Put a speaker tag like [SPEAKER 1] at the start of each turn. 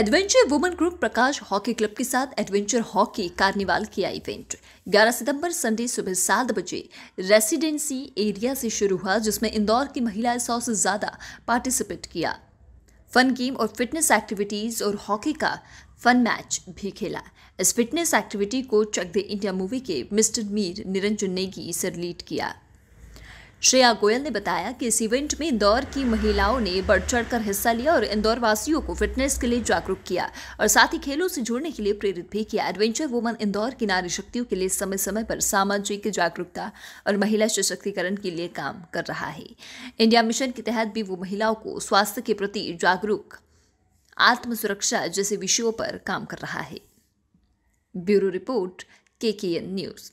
[SPEAKER 1] adventure woman group Prakash hockey club के साथ adventure hockey carnival किया इवेंट 11 सितंबर संडे सुबह सात बजे रेसिडेंसी एरिया से शुरू हुआ जिसमें इंदौर की महिलाएं सौ से ज़्यादा पार्टिसिपेट किया फन गेम और फिटनेस एक्टिविटीज़ और हॉकी का फन मैच भी खेला इस फिटनेस एक्टिविटी को चक दे इंडिया मूवी के मिस्टर मीर निरंजन नेगी से लीड किया श्रेया गोयल ने बताया कि इस इवेंट में इंदौर की महिलाओं ने बढ़ चढ़कर हिस्सा लिया और इंदौर वासियों को फिटनेस के लिए जागरूक किया और साथ ही खेलों से जुड़ने के लिए प्रेरित भी किया एडवेंचर वुमन इंदौर की नारी शक्तियों के लिए समय समय पर सामाजिक जागरूकता और महिला सशक्तिकरण के लिए काम कर रहा है इंडिया मिशन के तहत भी वो महिलाओं को स्वास्थ्य के प्रति जागरूक आत्मसुरक्षा जैसे विषयों पर काम कर रहा है ब्यूरो रिपोर्ट के न्यूज़